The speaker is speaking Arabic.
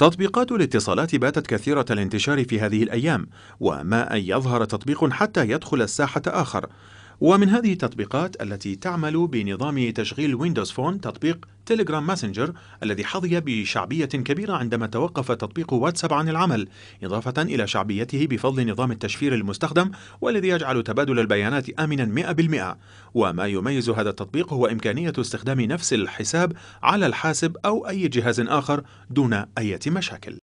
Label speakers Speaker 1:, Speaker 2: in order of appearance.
Speaker 1: تطبيقات الاتصالات باتت كثيرة الانتشار في هذه الأيام، وما أن يظهر تطبيق حتى يدخل الساحة آخر، ومن هذه التطبيقات التي تعمل بنظام تشغيل ويندوز فون تطبيق تيليجرام ماسنجر الذي حظي بشعبية كبيرة عندما توقف تطبيق واتساب عن العمل إضافة إلى شعبيته بفضل نظام التشفير المستخدم والذي يجعل تبادل البيانات آمنا 100% وما يميز هذا التطبيق هو إمكانية استخدام نفس الحساب على الحاسب أو أي جهاز آخر دون أي مشاكل